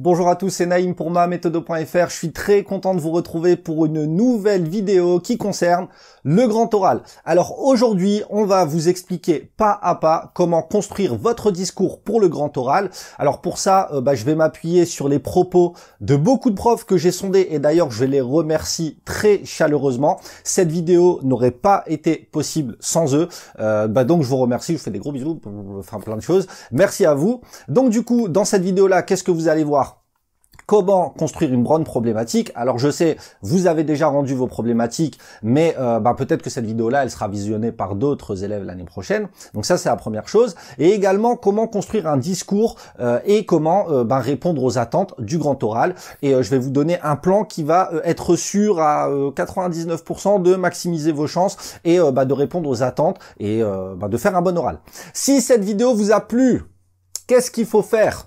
Bonjour à tous, c'est Naïm pour ma méthode.fr. Je suis très content de vous retrouver pour une nouvelle vidéo qui concerne le grand oral. Alors aujourd'hui, on va vous expliquer pas à pas comment construire votre discours pour le grand oral. Alors pour ça, euh, bah, je vais m'appuyer sur les propos de beaucoup de profs que j'ai sondés et d'ailleurs je les remercie très chaleureusement. Cette vidéo n'aurait pas été possible sans eux. Euh, bah, donc je vous remercie, je vous fais des gros bisous, enfin plein de choses. Merci à vous. Donc du coup, dans cette vidéo-là, qu'est-ce que vous allez voir Comment construire une bonne problématique Alors je sais, vous avez déjà rendu vos problématiques, mais euh, ben, peut-être que cette vidéo-là, elle sera visionnée par d'autres élèves l'année prochaine. Donc ça, c'est la première chose. Et également, comment construire un discours euh, et comment euh, ben, répondre aux attentes du grand oral. Et je vais vous donner un plan qui va être sûr à 99% de maximiser vos chances et ben, de répondre aux attentes et de faire un bon oral. Si cette vidéo vous a plu, qu'est-ce qu'il faut faire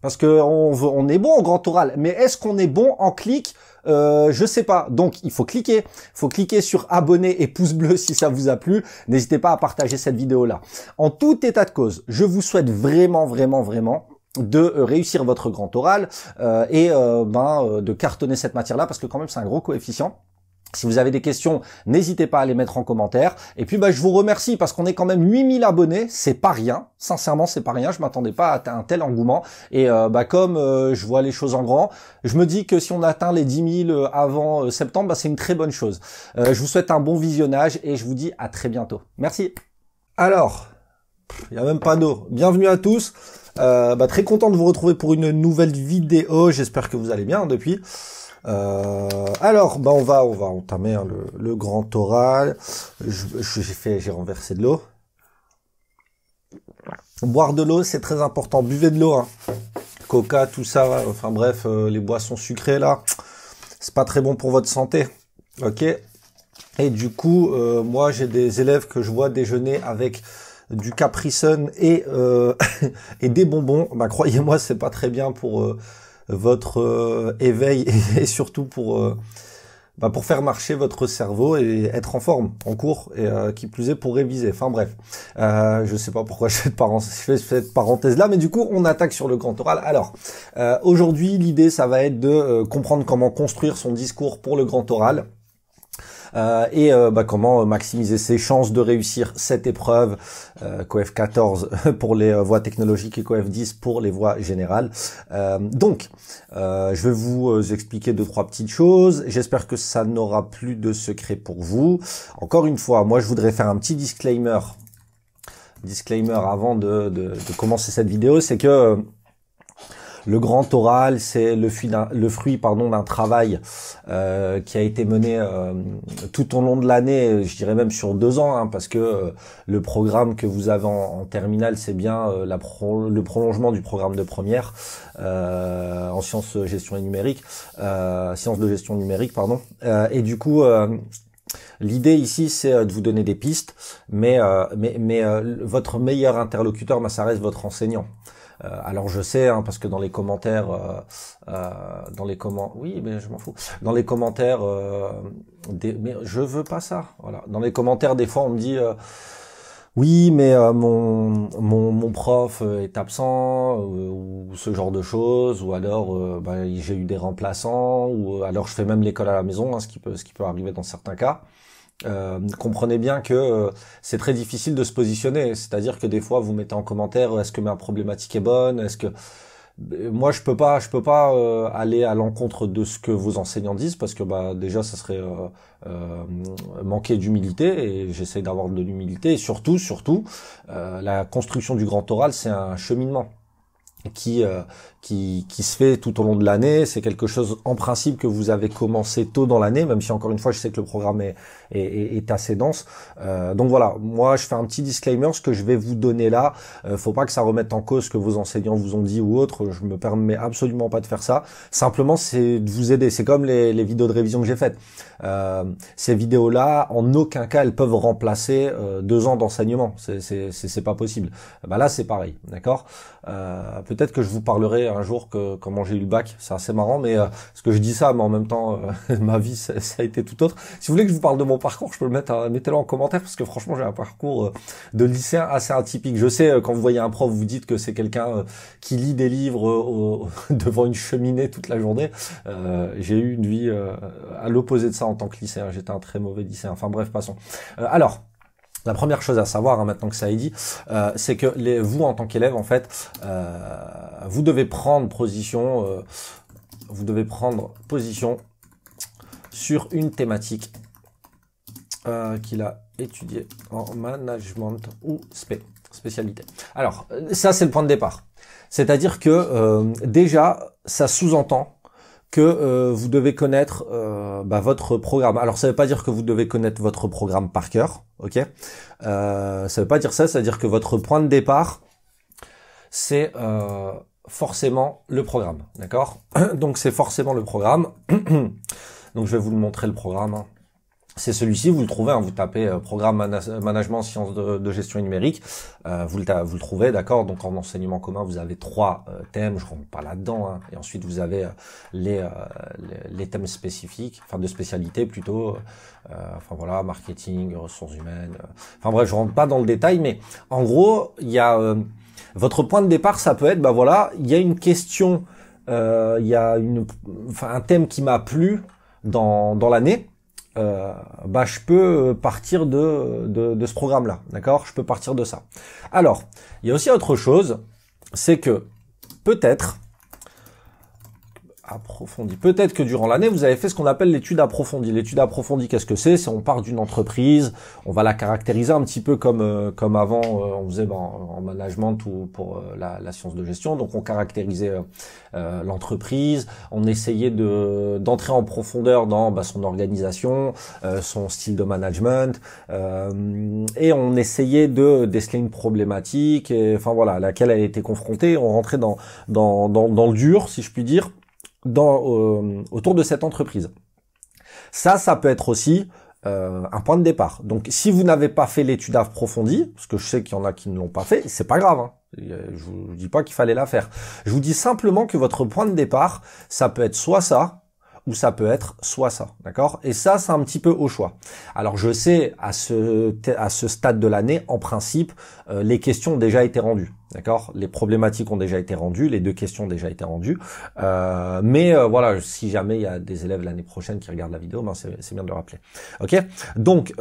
parce que on, veut, on est bon en grand oral, mais est-ce qu'on est bon en clic euh, je sais pas. Donc il faut cliquer. Il faut cliquer sur abonner et pouce bleu si ça vous a plu. N'hésitez pas à partager cette vidéo là. En tout état de cause, je vous souhaite vraiment, vraiment, vraiment de euh, réussir votre grand oral euh, et euh, ben, de cartonner cette matière là parce que quand même c'est un gros coefficient. Si vous avez des questions, n'hésitez pas à les mettre en commentaire. Et puis bah, je vous remercie parce qu'on est quand même 8000 abonnés, c'est pas rien. Sincèrement, c'est pas rien, je m'attendais pas à un tel engouement. Et euh, bah, comme euh, je vois les choses en grand, je me dis que si on atteint les 10 000 euh, avant septembre, bah, c'est une très bonne chose. je vous souhaite un bon visionnage et je vous dis à très bientôt. Merci. Alors, il y a même pas d'eau. Bienvenue à tous. Bah, très content de vous retrouver pour une nouvelle vidéo. J'espère que vous allez bien depuis. Euh, alors, ben on va, on va entamer hein, le, le, grand oral. J'ai fait, j'ai renversé de l'eau. Boire de l'eau, c'est très important. Buvez de l'eau. Hein. Coca, tout ça. Enfin bref, euh, les boissons sucrées là, c'est pas très bon pour votre santé. Ok. Et du coup, euh, moi, j'ai des élèves que je vois déjeuner avec du Capri Sun et et des bonbons. Bah croyez-moi, c'est pas très bien pour votre euh, éveil et, surtout pour euh, bah, pour faire marcher votre cerveau et être en forme en cours et euh, qui plus est pour réviser. Enfin bref, je sais pas pourquoi je fais, cette parenthèse là, mais du coup on attaque sur le grand oral. Alors aujourd'hui l'idée ça va être de comprendre comment construire son discours pour le grand oral euh, et euh, bah, comment euh, maximiser ses chances de réussir cette épreuve CoF 14 pour les voies technologiques et COEF 10 pour les voies générales. donc, je vais vous expliquer deux trois petites choses. J'espère que ça n'aura plus de secret pour vous. Encore une fois, moi je voudrais faire un petit disclaimer disclaimer avant de, de, commencer cette vidéo, c'est que le grand oral, c'est le fruit d'un, le fruit, pardon, d'un travail euh, qui a été mené euh, tout au long de l'année, je dirais même sur deux ans, hein, parce que euh, le programme que vous avez en, terminale, c'est bien le prolongement du programme de première en sciences gestion et numérique, sciences de gestion numérique, pardon. et du coup. L'idée ici, c'est de vous donner des pistes, mais, mais, votre meilleur interlocuteur, ça reste votre enseignant. Euh, alors je sais, hein, parce que dans les commentaires, euh, euh, dans les comment, oui, mais je m'en fous. Dans les commentaires, mais je veux pas ça. Voilà. Dans les commentaires, des fois, on me dit. oui, mais mon, mon, mon prof est absent ou ce genre de choses, ou alors bah, j'ai eu des remplaçants, ou alors je fais même l'école à la maison, hein, ce qui peut ce qui peut arriver dans certains cas. Euh, comprenez bien que euh, c'est très difficile de se positionner. C'est-à-dire que des fois, vous mettez en commentaire euh, est-ce que ma problématique est bonne Est-ce que moi je peux pas, je peux pas aller à l'encontre de ce que vos enseignants disent parce que bah déjà ça serait manquer d'humilité et j'essaie d'avoir de l'humilité. Et surtout, surtout, la construction du grand oral, c'est un cheminement qui qui, qui se fait tout au long de l'année. C'est quelque chose en principe que vous avez commencé tôt dans l'année, même si encore une fois je sais que le programme est, est, assez dense. Euh, donc voilà, moi je fais un petit disclaimer, ce que je vais vous donner là, euh, faut pas que ça remette en cause ce que vos enseignants vous ont dit ou autre, je me permets absolument pas de faire ça. Simplement c'est de vous aider, c'est comme les, les, vidéos de révision que j'ai faites. Euh, ces vidéos-là, en aucun cas elles peuvent remplacer euh, deux ans d'enseignement, c'est pas possible. Bah là c'est pareil, d'accord euh, Peut-être que je vous parlerai un jour que comment j'ai eu le bac. C'est assez marrant, mais euh, ce que je dis ça, mais en même temps, euh, ma vie, ça, a été tout autre. Si vous voulez que je vous parle de mon parcours, je peux le mettre, euh, mettez-le en commentaire parce que franchement, j'ai un parcours de lycéen assez atypique. Je sais quand vous voyez un prof, vous dites que c'est quelqu'un qui lit des livres devant une cheminée toute la journée. j'ai eu une vie à l'opposé de ça en tant que lycéen. J'étais un très mauvais lycéen. Enfin bref, passons. alors. La première chose à savoir hein, maintenant que ça est dit, c'est que les, vous en tant qu'élève, en fait, euh, vous devez prendre position, euh, vous devez prendre position sur une thématique euh, qu'il a étudiée en management ou spécialité. Alors ça c'est le point de départ, c'est-à-dire que déjà ça sous-entend que euh, vous devez connaître euh, bah, votre programme. Alors ça ne veut pas dire que vous devez connaître votre programme par cœur, ok euh, Ça ne veut pas dire ça, ça veut dire que votre point de départ, c'est forcément le programme, d'accord Donc c'est forcément le programme. Donc je vais vous le montrer le programme. Hein c'est celui-ci, vous le trouvez, en hein, vous tapez euh, programme management sciences de, gestion numérique, euh, vous, le vous le trouvez, d'accord Donc en enseignement commun, vous avez trois euh, thèmes, je rentre pas là-dedans, hein. et ensuite vous avez les, les, thèmes spécifiques, enfin de spécialité plutôt, enfin voilà, marketing, ressources humaines, enfin bref, je rentre pas dans le détail, mais en gros, il y a... votre point de départ, ça peut être, bah voilà, il y a une question, il y a une, un thème qui m'a plu dans, dans l'année, euh, bah, je peux euh, partir de, de, de ce programme-là, d'accord Je peux partir de ça. Alors, il y a aussi autre chose, c'est que peut-être approfondie. Peut-être que durant l'année, vous avez fait ce qu'on appelle l'étude approfondie. L'étude approfondie, qu'est-ce que c'est C'est on part d'une entreprise, on va la caractériser un petit peu comme euh, comme avant euh, on faisait ben, en management ou pour euh, la, la, science de gestion. Donc on caractérisait l'entreprise, on essayait de d'entrer en profondeur dans ben, son organisation, son style de management, et on essayait de déceler une problématique, enfin voilà, à laquelle elle était confrontée. On rentrait dans dans dans, dans le dur, si je puis dire dans, euh, autour de cette entreprise. Ça, ça peut être aussi euh, un point de départ. Donc, si vous n'avez pas fait l'étude approfondie, parce que je sais qu'il y en a qui ne l'ont pas fait, c'est pas grave. Hein. Je vous dis pas qu'il fallait la faire. Je vous dis simplement que votre point de départ, ça peut être soit ça, ou ça peut être soit ça, d'accord Et ça, c'est un petit peu au choix. Alors je sais, à ce, à ce stade de l'année, en principe, euh, les questions ont déjà été rendues, d'accord Les problématiques ont déjà été rendues, les deux questions ont déjà été rendues. Euh, mais euh, voilà, si jamais il y a des élèves l'année prochaine qui regardent la vidéo, ben, c'est bien de le rappeler, ok Donc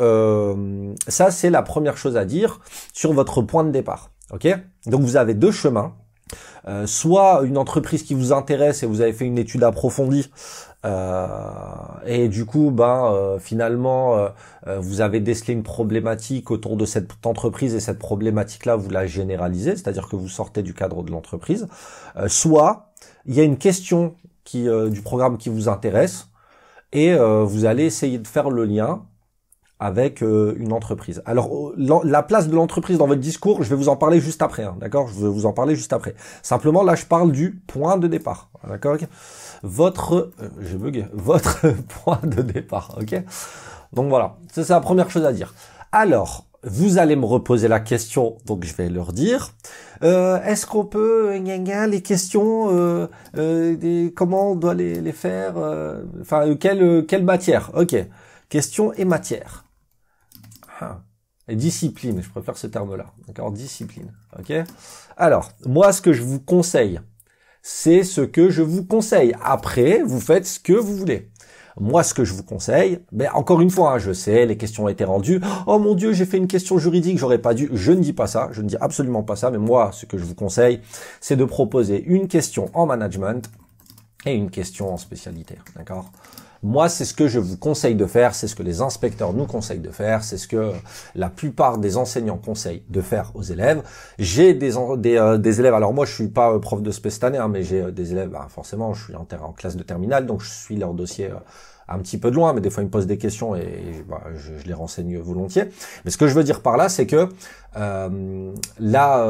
ça, c'est la première chose à dire sur votre point de départ, ok Donc vous avez deux chemins euh, soit une entreprise qui vous intéresse et vous avez fait une étude approfondie euh, et du coup ben, euh, finalement vous avez décelé une problématique autour de cette entreprise et cette problématique là vous la généralisez c'est-à-dire que vous sortez du cadre de l'entreprise soit il y a une question qui du programme qui vous intéresse et vous allez essayer de faire le lien avec euh, une entreprise. Alors oh, la place de l'entreprise dans votre discours, je vais vous en parler juste après, hein, d'accord Je vais vous en parler juste après. Simplement là, je parle du point de départ, d'accord Votre, euh, j'ai votre point de départ, ok Donc voilà, c'est la première chose à dire. Alors, vous allez me reposer la question, donc je vais leur dire. Euh, est-ce qu'on peut, les questions, des, comment on doit les, les faire Enfin, quelle, quelle matière Ok, question et matière. Hein. discipline, je préfère ce terme-là. D'accord Discipline. Ok Alors, moi, ce que je vous conseille, c'est ce que je vous conseille. Après, vous faites ce que vous voulez. Moi, ce que je vous conseille, ben encore une fois, hein, je sais, les questions ont été rendues. Oh mon Dieu, j'ai fait une question juridique, j'aurais pas dû. Je ne dis pas ça, je ne dis absolument pas ça. Mais moi, ce que je vous conseille, c'est de proposer une question en management et une question en spécialité. D'accord moi, c'est ce que je vous conseille de faire, c'est ce que les inspecteurs nous conseillent de faire, c'est ce que la plupart des enseignants conseillent de faire aux élèves. J'ai des, euh, élèves, alors moi je suis pas euh, prof de spé hein, mais j'ai euh, des élèves, bah, forcément je suis en, en, classe de terminale, donc je suis leur dossier un petit peu de loin, mais des fois ils me posent des questions et, bah, je, les renseigne volontiers. Mais ce que je veux dire par là, c'est que là,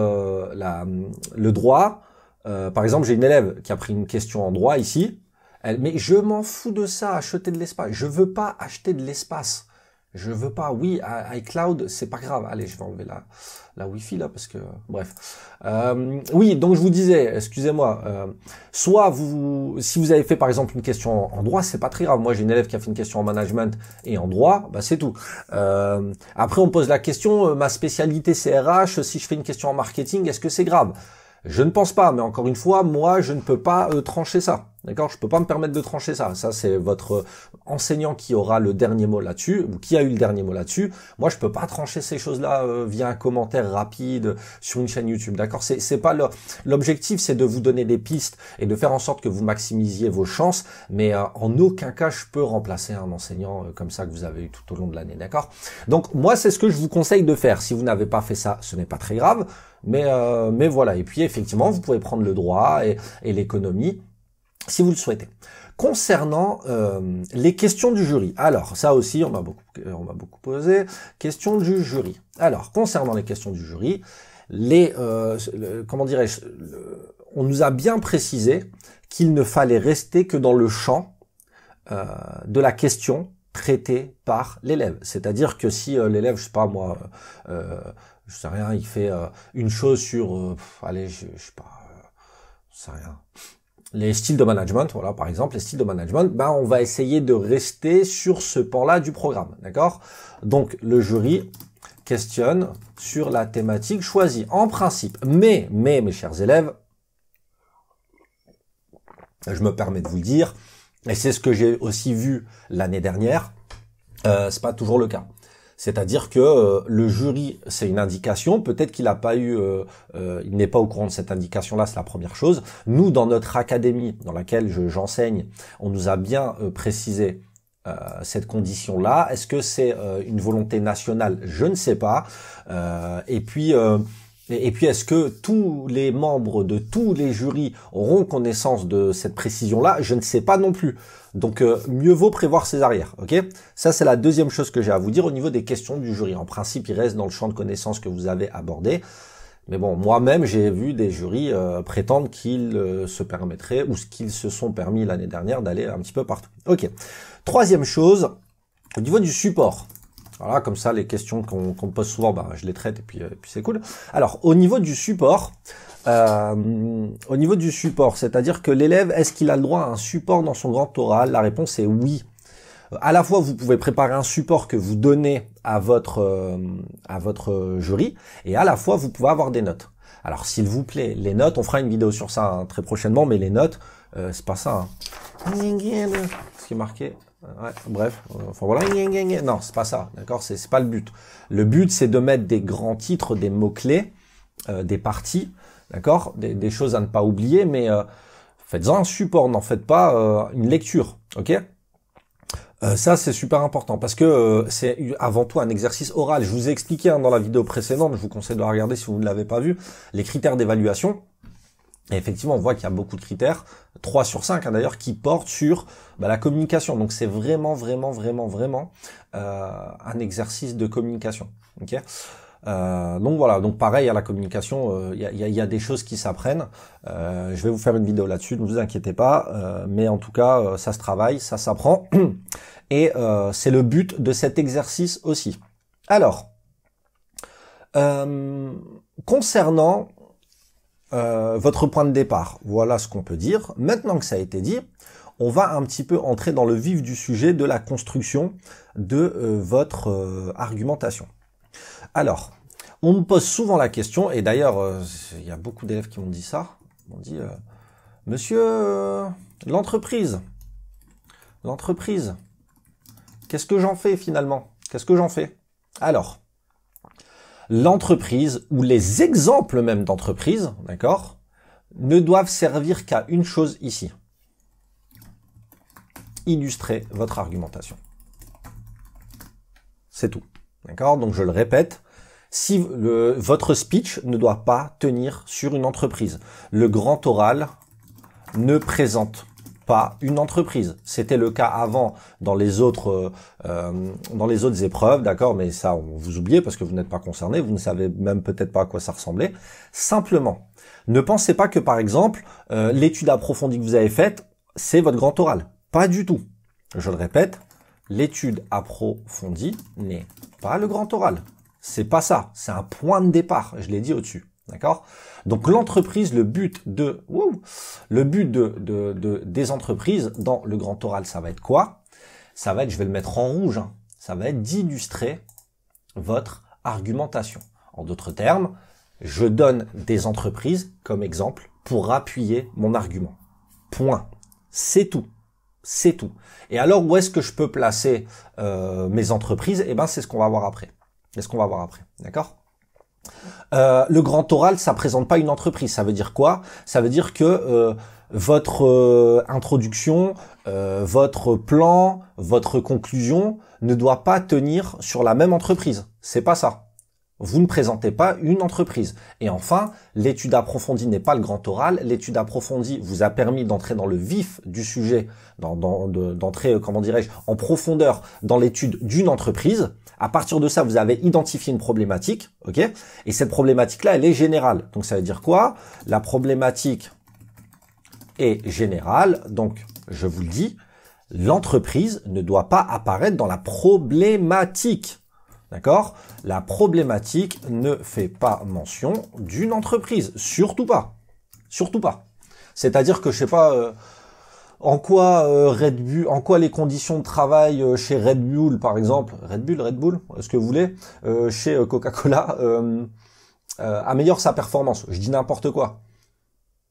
le droit, par exemple, j'ai une élève qui a pris une question en droit ici. Mais je m'en fous de ça, acheter de l'espace. Je veux pas acheter de l'espace. Je veux pas. Oui, iCloud, c'est pas grave. Allez, je vais enlever la, la Wi-Fi là parce que bref. Euh, oui, donc je vous disais, excusez-moi. Euh, soit vous, si vous avez fait par exemple une question en droit, c'est pas très grave. Moi, j'ai une élève qui a fait une question en management et en droit, bah c'est tout. Euh, après, on pose la question. ma spécialité c'est CRH. Si je fais une question en marketing, est-ce que c'est grave Je ne pense pas. Mais encore une fois, moi, je ne peux pas trancher ça. D'accord Je peux pas me permettre de trancher ça. Ça, c'est votre enseignant qui aura le dernier mot là-dessus, ou qui a eu le dernier mot là-dessus. Moi, je peux pas trancher ces choses-là euh, via un commentaire rapide sur une chaîne YouTube. D'accord C'est c'est pas l'objectif, c'est de vous donner des pistes et de faire en sorte que vous maximisiez vos chances. Mais euh, en aucun cas, je peux remplacer un enseignant euh, comme ça que vous avez eu tout au long de l'année. D'accord Donc moi, c'est ce que je vous conseille de faire. Si vous n'avez pas fait ça, ce n'est pas très grave. Mais euh, mais voilà. Et puis effectivement, vous pouvez prendre le droit et, et l'économie si vous le souhaitez. Concernant euh, les questions du jury, alors ça aussi on m'a beaucoup, euh, on beaucoup posé, question du jury. Alors concernant les questions du jury, les, euh, comment dirais-je, on nous a bien précisé qu'il ne fallait rester que dans le champ de la question traitée par l'élève. C'est-à-dire que si l'élève, je sais pas moi, je sais rien, il fait une chose sur, allez, je, je sais pas, je sais rien les styles de management, voilà, par exemple, les styles de management, ben, on va essayer de rester sur ce pan-là du programme, d'accord Donc, le jury questionne sur la thématique choisie, en principe. Mais, mais, mes chers élèves, je me permets de vous le dire, et c'est ce que j'ai aussi vu l'année dernière, euh, c'est pas toujours le cas. C'est-à-dire que euh, le jury, c'est une indication. Peut-être qu'il n'a pas eu, euh, euh, il n'est pas au courant de cette indication-là. C'est la première chose. Nous, dans notre académie, dans laquelle j'enseigne, on nous a bien précisé cette condition-là. Est-ce que c'est une volonté nationale Je ne sais pas. et puis et puis, est-ce que tous les membres de tous les jurys auront connaissance de cette précision-là Je ne sais pas non plus. Donc, euh, mieux vaut prévoir ses arrières, ok Ça, c'est la deuxième chose que j'ai à vous dire au niveau des questions du jury. En principe, il reste dans le champ de connaissances que vous avez abordé. Mais bon, moi-même, j'ai vu des jurys euh, prétendre qu'ils euh, se permettraient ou qu'ils se sont permis l'année dernière d'aller un petit peu partout. Ok. Troisième chose, au niveau du support. Voilà, comme ça, les questions qu'on pose souvent, bah, je les traite et puis, euh, puis c'est cool. Alors, au niveau du support, euh, au niveau du support, c'est-à-dire que l'élève, est-ce qu'il a le droit à un support dans son grand oral La réponse est oui. Euh, à la fois, vous pouvez préparer un support que vous donnez à votre à votre jury, et à la fois, vous pouvez avoir des notes. Alors, s'il vous plaît, les notes, on fera une vidéo sur ça hein, très prochainement, mais les notes, c'est pas ça. Hein. Ce qui est marqué, bref, euh, non, c'est pas ça, d'accord, c'est pas le but. Le but, c'est de mettre des grands titres, des mots clés, euh, des parties, d'accord, des, choses à ne pas oublier, mais euh, faites-en un support, n'en faites pas une lecture, ok ça c'est super important parce que c'est avant tout un exercice oral. Je vous ai expliqué hein, dans la vidéo précédente, je vous conseille de la regarder si vous ne l'avez pas vu, les critères d'évaluation. Et effectivement, on voit qu'il y a beaucoup de critères, 3 sur 5 hein, d'ailleurs, qui portent sur bah, la communication. Donc c'est vraiment, vraiment, vraiment, vraiment euh, un exercice de communication. Euh, donc voilà, donc pareil à la communication, euh, il y, a, des choses qui s'apprennent. je vais vous faire une vidéo là-dessus, ne vous inquiétez pas. mais en tout cas, ça se travaille, ça s'apprend. Et c'est le but de cet exercice aussi. Alors, concernant euh, votre point de départ. Voilà ce qu'on peut dire. Maintenant que ça a été dit, on va un petit peu entrer dans le vif du sujet de la construction de euh, votre euh, argumentation. Alors, on me pose souvent la question, et d'ailleurs, il y a beaucoup d'élèves qui m'ont dit ça. m'ont dit, monsieur, l'entreprise, l'entreprise, qu'est-ce que j'en fais finalement Qu'est-ce que j'en fais Alors, l'entreprise ou les exemples même d'entreprise, d'accord, ne doivent servir qu'à une chose ici. Illustrer votre argumentation. C'est tout. D'accord Donc je le répète, si votre speech ne doit pas tenir sur une entreprise. Le grand oral ne présente pas une entreprise. C'était le cas avant dans les autres euh, euh, dans les autres épreuves, d'accord, mais ça vous oubliez parce que vous n'êtes pas concerné, vous ne savez même peut-être pas à quoi ça ressemblait. Simplement, ne pensez pas que par exemple euh, l'étude approfondie que vous avez faite, c'est votre grand oral. Pas du tout. Je le répète, l'étude approfondie n'est pas le grand oral. C'est pas ça, c'est un point de départ, je l'ai dit au-dessus. D'accord Donc l'entreprise, le but de le but de, de, des entreprises dans le grand oral, ça va être quoi Ça va être, je vais le mettre en rouge, hein, ça va être d'illustrer votre argumentation. En d'autres termes, je donne des entreprises comme exemple pour appuyer mon argument. Point. C'est tout. C'est tout. Et alors où est-ce que je peux placer euh, mes entreprises Eh ben c'est ce qu'on va voir après. C'est ce qu'on va voir après. D'accord euh, le grand oral, ça présente pas une entreprise. Ça veut dire quoi Ça veut dire que euh, votre euh, introduction, votre plan, votre conclusion ne doit pas tenir sur la même entreprise. C'est pas ça. Vous ne présentez pas une entreprise. Et enfin, l'étude approfondie n'est pas le grand oral. L'étude approfondie vous a permis d'entrer dans le vif du sujet, d'entrer, euh, comment dirais-je, en profondeur dans l'étude d'une entreprise. À partir de ça, vous avez identifié une problématique, ok Et cette problématique-là, elle est générale. Donc ça veut dire quoi La problématique est générale. Donc, je vous le dis, l'entreprise ne doit pas apparaître dans la problématique. D'accord La problématique ne fait pas mention d'une entreprise. Surtout pas. Surtout pas. C'est-à-dire que je sais pas euh, en quoi euh, Red Bull, en quoi les conditions de travail euh, chez Red Bull par exemple, Red Bull, Red Bull, ce que vous voulez, chez Coca-Cola améliore sa performance. Je dis n'importe quoi.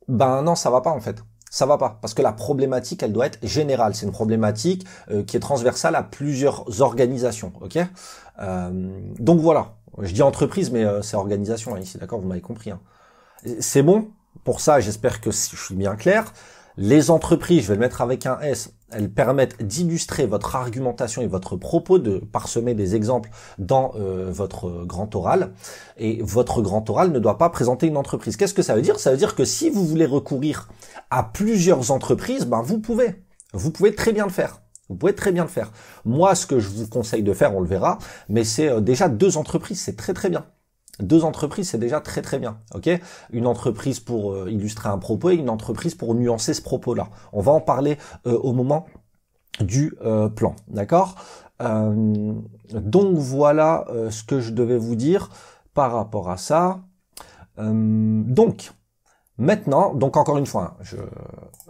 Ben non, ça va pas en fait ça va pas parce que la problématique elle doit être générale c'est une problématique euh, qui est transversale à plusieurs organisations ok euh, donc voilà je dis entreprise mais euh, c'est organisation hein, ici d'accord vous m'avez compris hein. c'est bon pour ça j'espère que je suis bien clair les entreprises, je vais le mettre avec un S, elles permettent d'illustrer votre argumentation et votre propos, de parsemer des exemples dans euh, votre grand oral. Et votre grand oral ne doit pas présenter une entreprise. Qu'est-ce que ça veut dire Ça veut dire que si vous voulez recourir à plusieurs entreprises, ben vous pouvez. Vous pouvez très bien le faire. Vous pouvez très bien le faire. Moi, ce que je vous conseille de faire, on le verra, mais c'est euh, déjà deux entreprises, c'est très très bien. Deux entreprises, c'est déjà très très bien, ok Une entreprise pour euh, illustrer un propos et une entreprise pour nuancer ce propos-là. On va en parler euh, au moment du euh, plan, d'accord Donc voilà ce que je devais vous dire par rapport à ça. donc, Maintenant, donc encore une fois, hein,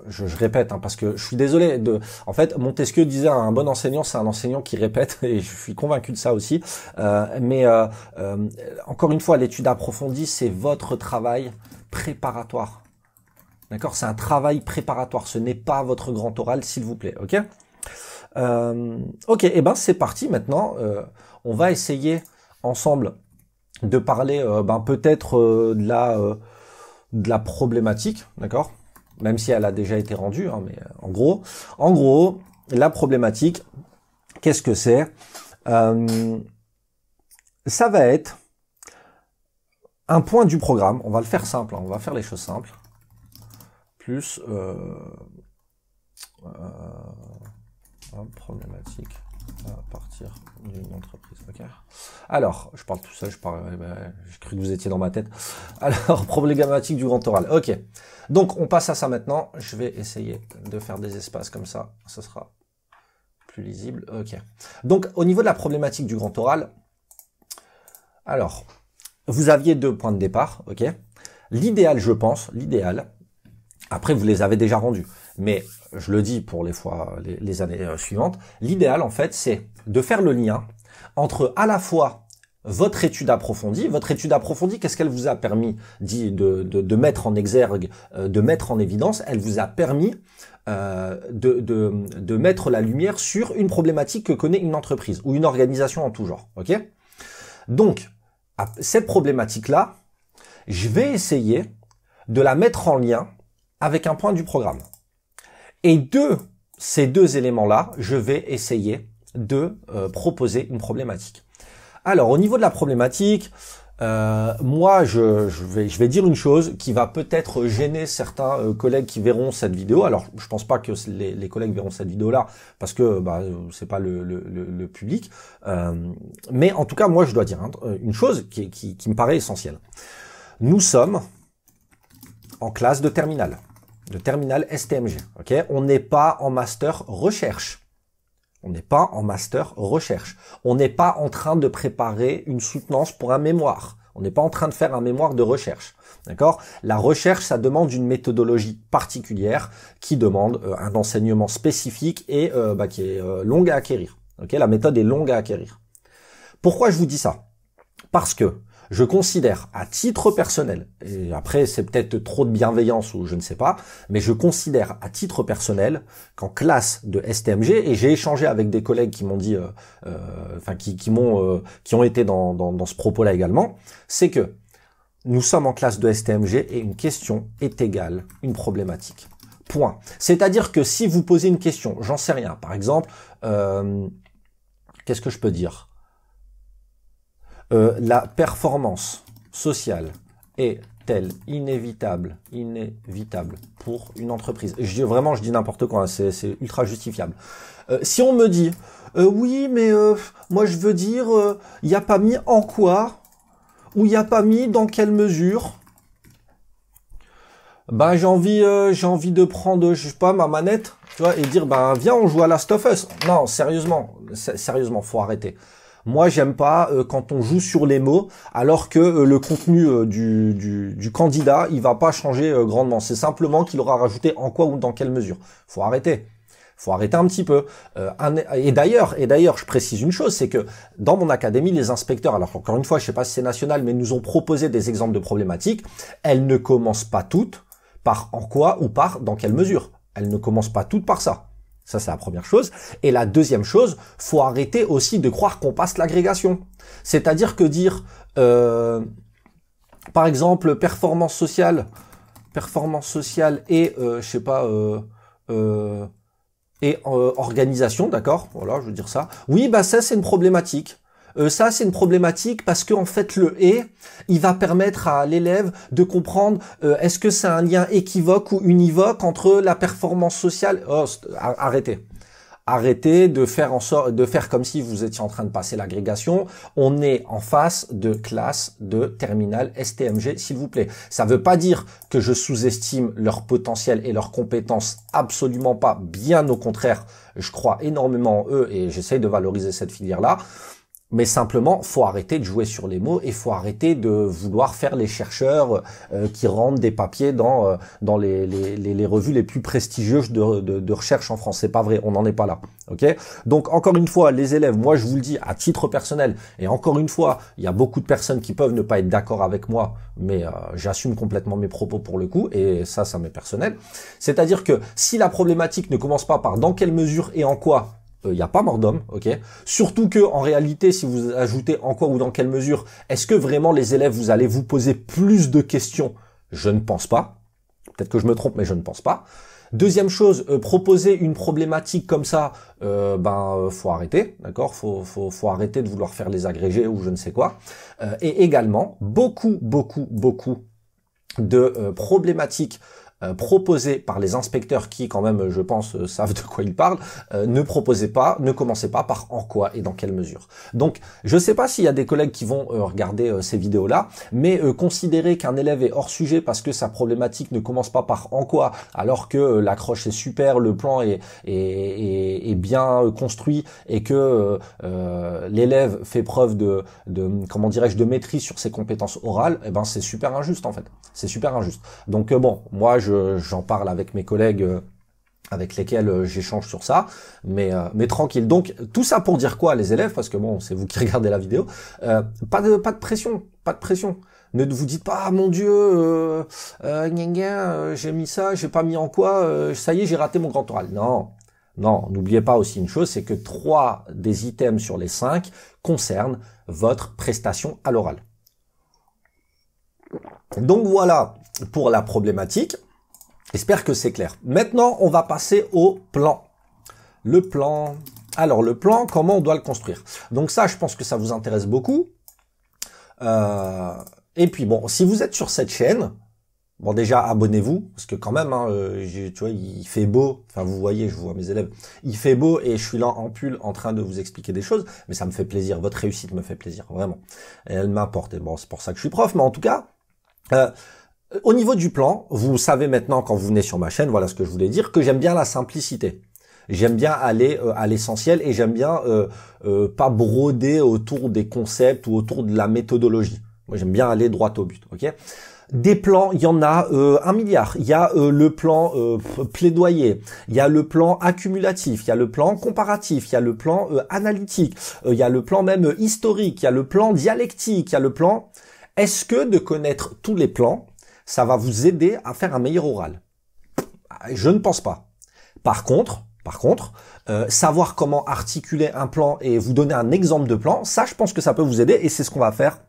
je, je, répète, hein, parce que je suis désolé de. En fait, Montesquieu disait un bon enseignant, c'est un enseignant qui répète, et je suis convaincu de ça aussi. Euh, mais euh, euh, encore une fois, l'étude approfondie, c'est votre travail préparatoire. D'accord, c'est un travail préparatoire. Ce n'est pas votre grand oral, s'il vous plaît. Ok. ok, et eh ben c'est parti. Maintenant, on va essayer ensemble de parler, ben peut-être de la de la problématique, d'accord Même si elle a déjà été rendue, hein, mais euh, en gros, en gros, la problématique, qu'est-ce que c'est euh, Ça va être un point du programme. On va le faire simple, hein, on va faire les choses simples. Plus euh, euh problématique à partir alors, je parle tout seul, je parle, eh ben, j'ai cru que vous étiez dans ma tête. Alors, problématique du grand oral. Ok. Donc, on passe à ça maintenant. Je vais essayer de faire des espaces comme ça. Ce sera plus lisible. Ok. Donc, au niveau de la problématique du grand oral, alors, vous aviez deux points de départ. Ok. L'idéal, je pense, l'idéal, après, vous les avez déjà rendus. Mais je le dis pour les fois, les, années euh, suivantes, l'idéal en fait, c'est de faire le lien entre à la fois votre étude approfondie. Votre étude approfondie, qu'est-ce qu'elle vous a permis de, mettre en exergue, euh, de mettre en évidence Elle vous a permis euh, de, de, mettre la lumière sur une problématique que connaît une entreprise ou une organisation en tout genre. Ok Donc, cette problématique-là, je vais essayer de la mettre en lien avec un point du programme. Et de ces deux éléments-là, je vais essayer de euh, proposer une problématique. Alors, au niveau de la problématique, euh, moi, je, vais, je vais dire une chose qui va peut-être gêner certains euh, collègues qui verront cette vidéo. Alors, je pense pas que les, collègues verront cette vidéo-là parce que bah, c'est pas le, public. mais en tout cas, moi, je dois dire hein, une chose qui, qui me paraît essentielle. Nous sommes en classe de terminale le terminal STMG. Ok, on n'est pas en master recherche. On n'est pas en master recherche. On n'est pas en train de préparer une soutenance pour un mémoire. On n'est pas en train de faire un mémoire de recherche. D'accord La recherche, ça demande une méthodologie particulière qui demande euh, un enseignement spécifique et euh, bah, qui est euh, longue à acquérir. Ok La méthode est longue à acquérir. Pourquoi je vous dis ça Parce que je considère à titre personnel, et après c'est peut-être trop de bienveillance ou je ne sais pas, mais je considère à titre personnel qu'en classe de STMG, et j'ai échangé avec des collègues qui m'ont dit, euh, euh, enfin qui, qui m'ont, euh, qui ont été dans, dans, dans ce propos-là également, c'est que nous sommes en classe de STMG et une question est égale une problématique. Point. C'est-à-dire que si vous posez une question, j'en sais rien, par exemple, qu'est-ce que je peux dire euh, la performance sociale est telle, inévitable, inévitable pour une entreprise je Vraiment, je dis n'importe quoi, hein, c'est ultra justifiable. Euh, si on me dit, euh, oui, mais moi je veux dire, il n'y a pas mis en quoi, ou il n'y a pas mis dans quelle mesure, ben j'ai envie, j'ai envie de prendre, je sais pas, ma manette, tu vois, et dire, ben viens, on joue à Last of Us. Non, sérieusement, sérieusement, faut arrêter. Moi, j'aime pas euh, quand on joue sur les mots, alors que euh, le contenu euh, du, du, candidat, il va pas changer grandement. C'est simplement qu'il aura rajouté en quoi ou dans quelle mesure. Faut arrêter. Faut arrêter un petit peu. et d'ailleurs, et d'ailleurs, je précise une chose, c'est que dans mon académie, les inspecteurs, alors encore une fois, je sais pas si c'est national, mais nous ont proposé des exemples de problématiques. Elles ne commencent pas toutes par en quoi ou par dans quelle mesure. Elles ne commencent pas toutes par ça. Ça, c'est la première chose. Et la deuxième chose, faut arrêter aussi de croire qu'on passe l'agrégation. C'est-à-dire que dire, euh, par exemple, performance sociale, performance sociale et, euh, je sais pas, euh, et organisation, d'accord Voilà, je veux dire ça. Oui, bah ça, c'est une problématique. Euh, ça, c'est une problématique parce que en fait, le et, il va permettre à l'élève de comprendre euh, est-ce que c'est un lien équivoque ou univoque entre la performance sociale. Oh, arrêtez. Arrêtez de faire en sorte de faire comme si vous étiez en train de passer l'agrégation. On est en face de classe de terminal STMG, s'il vous plaît. Ça ne veut pas dire que je sous-estime leur potentiel et leurs compétences, absolument pas. Bien au contraire, je crois énormément en eux et j'essaye de valoriser cette filière-là. Mais simplement, faut arrêter de jouer sur les mots et faut arrêter de vouloir faire les chercheurs euh, qui rendent des papiers dans euh, dans les, les, revues les plus prestigieuses de, de, recherche en France. C'est pas vrai, on n'en est pas là. Ok Donc encore une fois, les élèves, moi je vous le dis à titre personnel, et encore une fois, il y a beaucoup de personnes qui peuvent ne pas être d'accord avec moi, mais euh, j'assume complètement mes propos pour le coup, et ça, ça m'est personnel. C'est-à-dire que si la problématique ne commence pas par dans quelle mesure et en quoi il euh, n'y a pas mort d'homme, ok Surtout que en réalité, si vous ajoutez en quoi ou dans quelle mesure, est-ce que vraiment les élèves, vous allez vous poser plus de questions Je ne pense pas. Peut-être que je me trompe, mais je ne pense pas. Deuxième chose, euh, proposer une problématique comme ça, euh, ben euh, faut arrêter, d'accord faut, faut, faut, arrêter de vouloir faire les agrégés ou je ne sais quoi. et également, beaucoup, beaucoup, beaucoup de problématiques euh, proposé par les inspecteurs qui, quand même, je pense, euh, savent de quoi ils parlent, euh, ne proposez pas, ne commencez pas par en quoi et dans quelle mesure. Donc, je ne sais pas s'il y a des collègues qui vont regarder ces vidéos-là, mais considérer qu'un élève est hors sujet parce que sa problématique ne commence pas par en quoi, alors que l'accroche est super, le plan est, bien construit et que l'élève fait preuve de, comment dirais-je, de maîtrise sur ses compétences orales, eh ben c'est super injuste en fait. C'est super injuste. Donc bon, moi je j'en parle avec mes collègues euh, avec lesquels euh, j'échange sur ça, mais euh, mais tranquille. Donc tout ça pour dire quoi, les élèves, parce que bon, c'est vous qui regardez la vidéo. pas de pas de pression, pas de pression. Ne vous dites pas ah, mon Dieu, j'ai mis ça, j'ai pas mis en quoi, ça y est, j'ai raté mon grand oral. Non, non, n'oubliez pas aussi une chose, c'est que trois des items sur les cinq concernent votre prestation à l'oral. Donc voilà pour la problématique. J'espère que c'est clair. Maintenant, on va passer au plan. Le plan. Alors, le plan, comment on doit le construire Donc ça, je pense que ça vous intéresse beaucoup. Euh, et puis bon, si vous êtes sur cette chaîne, bon déjà abonnez-vous parce que quand même, hein, euh, tu vois, il fait beau. Enfin, vous voyez, je vois mes élèves. Il fait beau et je suis là en pull en train de vous expliquer des choses, mais ça me fait plaisir. Votre réussite me fait plaisir, vraiment. elle m'importe. Et bon, c'est pour ça que je suis prof, mais en tout cas. Euh, au niveau du plan, vous savez maintenant quand vous venez sur ma chaîne, voilà ce que je voulais dire, que j'aime bien la simplicité. J'aime bien aller euh, à l'essentiel et j'aime bien euh, euh, pas broder autour des concepts ou autour de la méthodologie. Moi, j'aime bien aller droit au but. Ok des plans, il y en a euh, un milliard. Il y a le plan plaidoyer, il y a le plan accumulatif, il y a le plan comparatif, il y a le plan analytique, il y a le plan même historique, il y a le plan dialectique, il y a le plan... Est-ce que de connaître tous les plans, ça va vous aider à faire un meilleur oral. Je ne pense pas. Par contre, par contre, euh, savoir comment articuler un plan et vous donner un exemple de plan, ça, je pense que ça peut vous aider et c'est ce qu'on va faire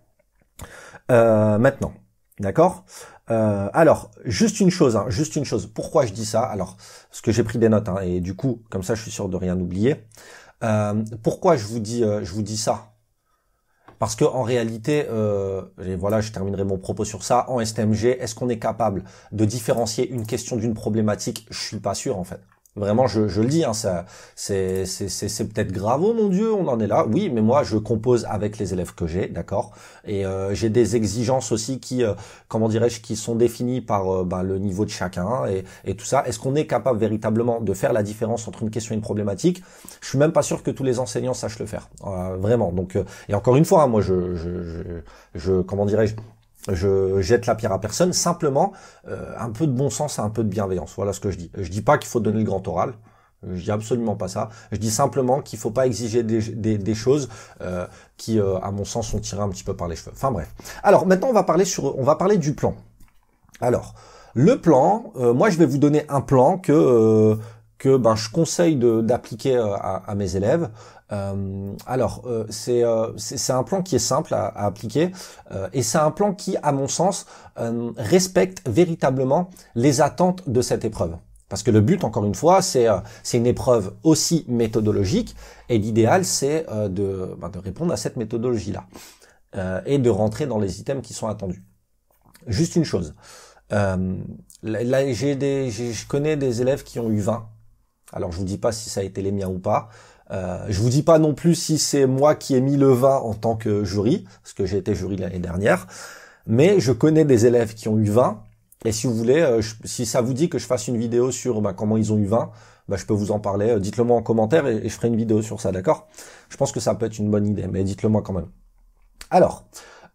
euh, maintenant. D'accord euh, Alors, juste une chose, hein, juste une chose. Pourquoi je dis ça Alors, parce que j'ai pris des notes hein, et du coup, comme ça, je suis sûr de rien oublier. pourquoi je vous dis, je vous dis ça parce que en réalité, euh, et voilà, je terminerai mon propos sur ça. En STMG, est-ce qu'on est capable de différencier une question d'une problématique Je suis pas sûr en fait. Vraiment, je, le dis, hein, ça, c'est, c'est, peut-être grave, oh mon Dieu, on en est là. Oui, mais moi, je compose avec les élèves que j'ai, d'accord. Et euh, j'ai des exigences aussi qui, euh, comment dirais-je, qui sont définies par euh, ben, le niveau de chacun et, tout ça. Est-ce qu'on est capable véritablement de faire la différence entre une question et une problématique Je suis même pas sûr que tous les enseignants sachent le faire, vraiment. Donc, et encore une fois, hein, moi, je, je comment dirais-je je jette la pierre à personne, simplement euh, un peu de bon sens et un peu de bienveillance. Voilà ce que je dis. Je dis pas qu'il faut donner le grand oral. Je dis absolument pas ça. Je dis simplement qu'il faut pas exiger des, choses euh, qui, euh, à mon sens, sont tirées un petit peu par les cheveux. Enfin bref. Alors maintenant, on va parler sur, on va parler du plan. Alors, le plan, moi je vais vous donner un plan que que ben, je conseille d'appliquer euh, à, mes élèves. Euh, alors, euh, euh c'est un plan qui est simple à, appliquer et c'est un plan qui, à mon sens, respecte véritablement les attentes de cette épreuve. Parce que le but, encore une fois, c'est une épreuve aussi méthodologique et l'idéal, c'est de, ben, de, répondre à cette méthodologie-là et de rentrer dans les items qui sont attendus. Juste une chose. là, là je connais des élèves qui ont eu 20 alors je vous dis pas si ça a été les miens ou pas. Euh, je vous dis pas non plus si c'est moi qui ai mis le vin en tant que jury, parce que j'ai été jury l'année dernière. Mais je connais des élèves qui ont eu 20. Et si vous voulez, euh, si ça vous dit que je fasse une vidéo sur bah, comment ils ont eu 20, bah, je peux vous en parler. Euh, dites-le moi en commentaire et, je ferai une vidéo sur ça, d'accord Je pense que ça peut être une bonne idée, mais dites-le moi quand même. Alors,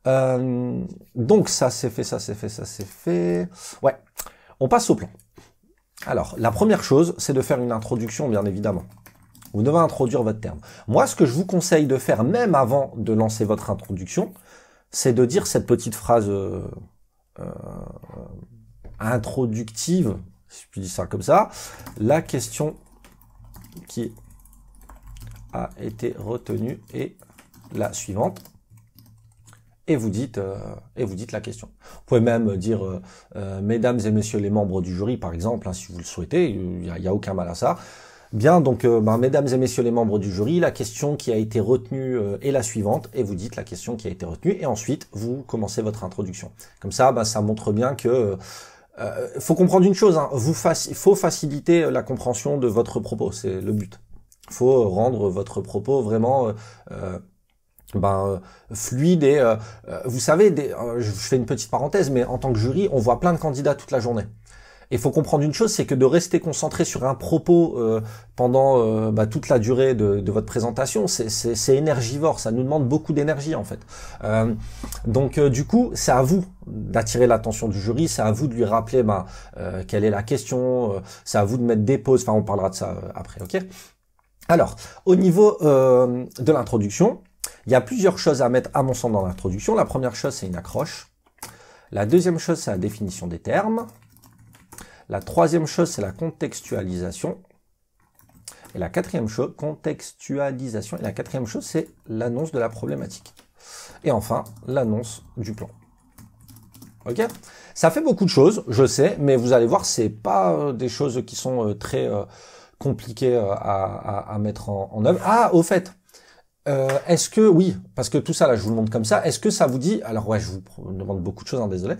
euh, donc ça c'est fait, ça c'est fait, ça c'est fait. Ouais, on passe au plan. Alors, la première chose, c'est de faire une introduction, bien évidemment. Vous devez introduire votre terme. Moi, ce que je vous conseille de faire, même avant de lancer votre introduction, c'est de dire cette petite phrase euh, euh, introductive, si je puis dire ça comme ça, la question qui a été retenue est la suivante et vous dites euh, et vous dites la question. Vous pouvez même dire euh, euh, mesdames et messieurs les membres du jury par exemple hein, si vous le souhaitez, il n'y a, y a, aucun mal à ça. Bien donc ben, mesdames et messieurs les membres du jury, la question qui a été retenue est la suivante et vous dites la question qui a été retenue et ensuite vous commencez votre introduction. Comme ça ben, ça montre bien que faut comprendre une chose, hein, faci faut faciliter la compréhension de votre propos, c'est le but. Faut rendre votre propos vraiment ben, euh, fluide et euh, euh, vous savez, je fais une petite parenthèse, mais en tant que jury, on voit plein de candidats toute la journée. Il faut comprendre une chose, c'est que de rester concentré sur un propos pendant bah, toute la durée de, votre présentation, c'est énergivore, ça nous demande beaucoup d'énergie en fait. donc du coup, c'est à vous d'attirer l'attention du jury, c'est à vous de lui rappeler bah, quelle est la question, c'est à vous de mettre des pauses, enfin on parlera de ça après, ok Alors, au niveau de l'introduction, il y a plusieurs choses à mettre, à mon sens, dans l'introduction. La première chose, c'est une accroche. La deuxième chose, c'est la définition des termes. La troisième chose, c'est la contextualisation. Et la quatrième chose, contextualisation. Et la quatrième chose, c'est l'annonce de la problématique. Et enfin, l'annonce du plan. Ok Ça fait beaucoup de choses, je sais, mais vous allez voir, c'est pas euh, des choses qui sont euh, très euh, compliquées à, mettre en œuvre. Ah, au fait, euh, est-ce que, oui, parce que tout ça, là, je vous le montre comme ça, est-ce que ça vous dit, alors ouais, je vous demande beaucoup de choses, hein, désolé,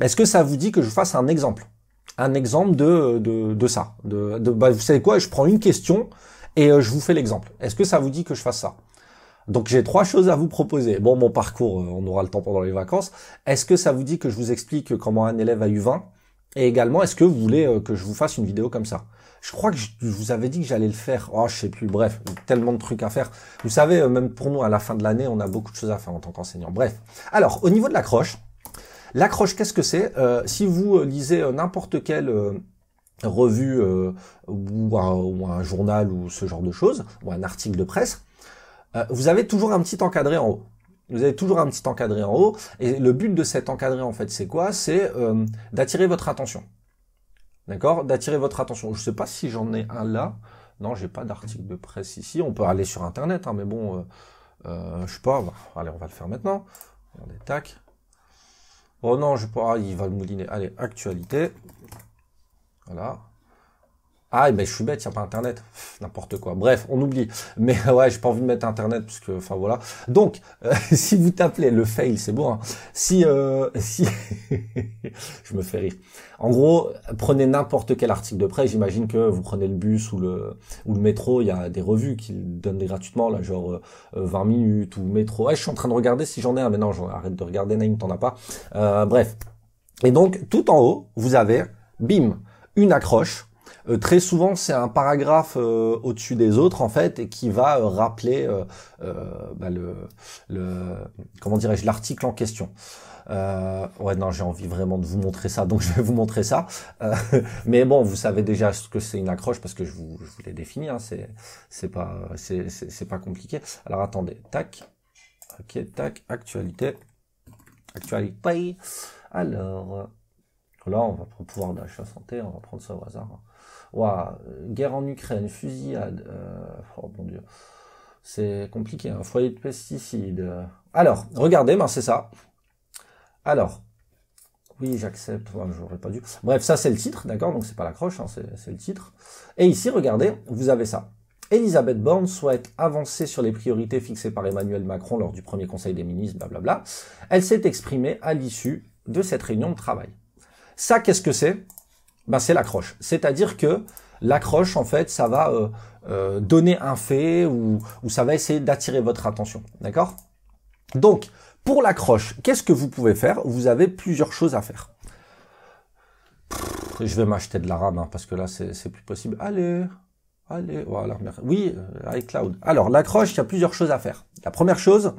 est-ce que ça vous dit que je fasse un exemple Un exemple de, de, ça de, bah, Vous savez quoi Je prends une question et euh, je vous fais l'exemple. Est-ce que ça vous dit que je fasse ça donc j'ai trois choses à vous proposer. Bon, mon parcours, euh, on aura le temps pendant les vacances. Est-ce que ça vous dit que je vous explique comment un élève a eu 20 Et également, est-ce que vous voulez que je vous fasse une vidéo comme ça je crois que je vous avais dit que j'allais le faire. Oh, je sais plus. Bref, tellement de trucs à faire. Vous savez, euh, même pour nous, à la fin de l'année, on a beaucoup de choses à faire en tant qu'enseignant. Bref. Alors, au niveau de l'accroche, l'accroche, qu'est-ce que c'est euh, Si vous euh, lisez n'importe quelle revue ou, un, ou, un, journal ou ce genre de choses, ou un article de presse, vous avez toujours un petit encadré en haut. Vous avez toujours un petit encadré en haut. Et le but de cet encadré, en fait, c'est quoi C'est d'attirer votre attention. D'accord D'attirer votre attention. Je ne sais pas si j'en ai un là. Non, j'ai pas d'article de presse ici. On peut aller sur Internet, hein, mais bon, euh, euh, je ne sais pas. Bah, allez, on va le faire maintenant. est tac. Oh non, je pas. Ah, il va le mouliner. Allez, actualité. Voilà. Ah, eh ben, je suis bête, il n'y a pas Internet. N'importe quoi. Bref, on oublie. Mais ouais, j'ai pas envie de mettre Internet parce enfin voilà. Donc, euh, si vous tapez le fail, c'est bon. Hein. Si, euh, si, je me fais rire. En gros, prenez n'importe quel article de prêt. J'imagine que vous prenez le bus ou le ou le métro. Il y a des revues qui donnent gratuitement là, genre 20 euh, minutes ou métro. je suis en train de regarder si j'en ai un. Mais non, arrête de regarder. Naïm, t'en as pas. bref. Et donc, tout en haut, vous avez, bim, une accroche euh, très souvent, c'est un paragraphe euh, au-dessus des autres en fait, et qui va euh, rappeler bah, le, le, comment dirais-je l'article en question. ouais, non, j'ai envie vraiment de vous montrer ça, donc je vais vous montrer ça. mais bon, vous savez déjà ce que c'est une accroche parce que je vous, l'ai défini. Hein, c'est pas c'est pas compliqué. Alors attendez, tac, ok, tac, actualité, actualité. Alors, là, on va prendre pouvoir d'achat santé, on va prendre ça au hasard. Hein. Ouah, euh, guerre en Ukraine, fusillade. Euh, oh mon dieu. C'est compliqué. Un hein. foyer de pesticides. Alors, regardez, ben, c'est ça. Alors, oui, j'accepte. J'aurais pas dû. Bref, ça c'est le titre, d'accord Donc c'est pas l'accroche, hein, c'est le titre. Et ici, regardez, vous avez ça. Elisabeth Borne souhaite avancer sur les priorités fixées par Emmanuel Macron lors du premier Conseil des ministres, blablabla. Elle s'est exprimée à l'issue de cette réunion de travail. Ça, qu'est-ce que c'est ben c'est l'accroche. C'est-à-dire que l'accroche, en fait, ça va euh, euh, donner un fait ou, ça va essayer d'attirer votre attention. D'accord Donc, pour l'accroche, qu'est-ce que vous pouvez faire Vous avez plusieurs choses à faire. je vais m'acheter de la rame hein, parce que là, c'est plus possible. Allez, allez, voilà. Merci. Oui, euh, iCloud. Alors, l'accroche, il y a plusieurs choses à faire. La première chose,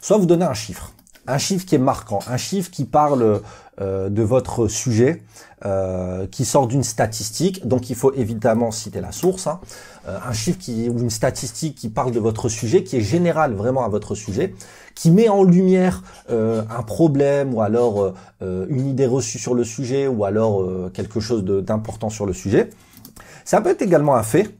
soit vous donnez un chiffre un chiffre qui est marquant, un chiffre qui parle euh, de votre sujet euh, qui sort d'une statistique. Donc il faut évidemment citer la source, hein. euh, un chiffre qui, ou une statistique qui parle de votre sujet, qui est général vraiment à votre sujet, qui met en lumière un problème ou alors une idée reçue sur le sujet ou alors quelque chose d'important sur le sujet. Ça peut être également un fait,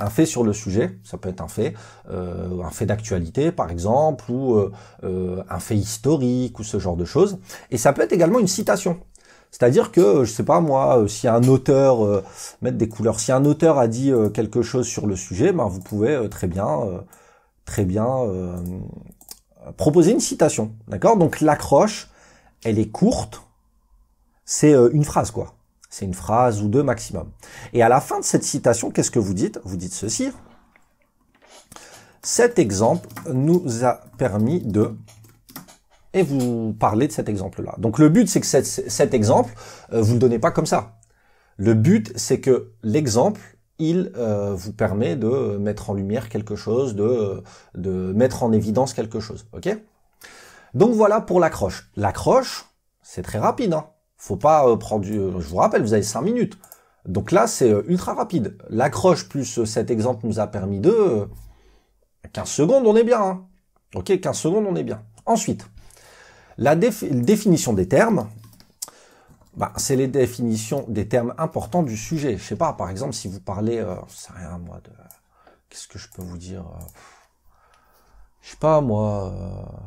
un fait sur le sujet, ça peut être un fait, euh, un fait d'actualité par exemple, ou euh, euh, un fait historique, ou ce genre de choses. Et ça peut être également une citation. C'est-à-dire que, je sais pas moi, si un auteur, mettre des couleurs, si un auteur a dit quelque chose sur le sujet, ben, vous pouvez très bien, très bien proposer une citation. D'accord Donc l'accroche, elle est courte, c'est une phrase quoi. C'est une phrase ou deux maximum. Et à la fin de cette citation, qu'est-ce que vous dites Vous dites ceci. Cet exemple nous a permis de... Et vous parlez de cet exemple-là. Donc le but, c'est que cet, exemple, euh, vous ne le donnez pas comme ça. Le but, c'est que l'exemple, il euh, vous permet de mettre en lumière quelque chose, de, de mettre en évidence quelque chose. ok Donc voilà pour l'accroche. L'accroche, c'est très rapide. Hein faut pas euh, prendre du... Euh, je vous rappelle, vous avez 5 minutes. Donc là, c'est euh, ultra rapide. L'accroche plus cet exemple nous a permis de... 15 secondes, on est bien. Hein. ok, 15 secondes, on est bien. Ensuite, la définition des termes, bah, c'est les définitions des termes importants du sujet. Je sais pas, par exemple, si vous parlez, euh, sais rien moi, de... Qu'est-ce que je peux vous dire Je sais pas moi... Euh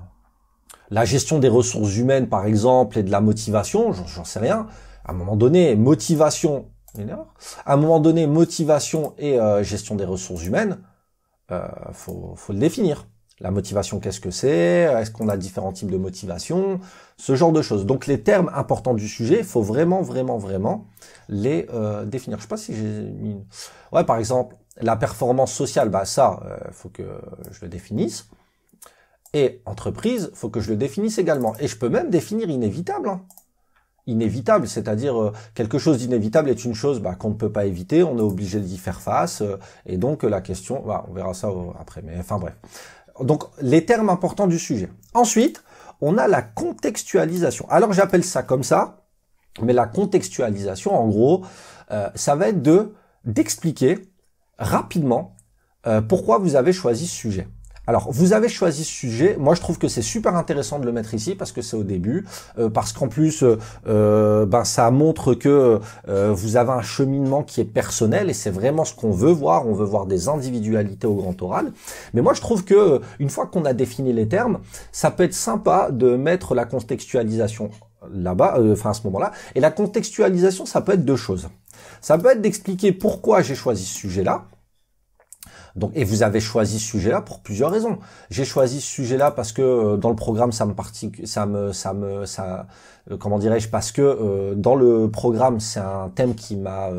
la gestion des ressources humaines, par exemple, et de la motivation, j'en sais rien. À un moment donné, motivation, à un moment donné, motivation et euh, gestion des ressources humaines, euh, faut, le définir. La motivation, qu'est-ce que c'est Est-ce qu'on a différents types de motivation Ce genre de choses. Donc les termes importants du sujet, faut vraiment, vraiment, vraiment les euh, définir. Je sais pas si j'ai Ouais, par exemple, la performance sociale, bah ça, faut que je le définisse. Et entreprise, faut que je le définisse également. Et je peux même définir inévitable. Hein. Inévitable, c'est-à-dire euh, quelque chose d'inévitable est une chose bah, qu'on ne peut pas éviter, on est obligé d'y faire face. Euh, et donc la question, bah, on verra ça euh, après, mais enfin bref. Donc les termes importants du sujet. Ensuite, on a la contextualisation. Alors j'appelle ça comme ça, mais la contextualisation, en gros, ça va être de d'expliquer rapidement pourquoi vous avez choisi ce sujet. Alors, vous avez choisi ce sujet. Moi, je trouve que c'est super intéressant de le mettre ici parce que c'est au début, euh, parce qu'en plus, euh, euh, ben, ça montre que vous avez un cheminement qui est personnel et c'est vraiment ce qu'on veut voir. On veut voir des individualités au grand oral. Mais moi, je trouve que une fois qu'on a défini les termes, ça peut être sympa de mettre la contextualisation là-bas, enfin à ce moment-là. Et la contextualisation, ça peut être deux choses. Ça peut être d'expliquer pourquoi j'ai choisi ce sujet-là. Donc, et vous avez choisi ce sujet-là pour plusieurs raisons. J'ai choisi ce sujet-là parce que euh, dans le programme, ça me ça me, ça me, ça, euh, comment dirais-je, parce que euh, dans le programme, c'est un thème qui m'a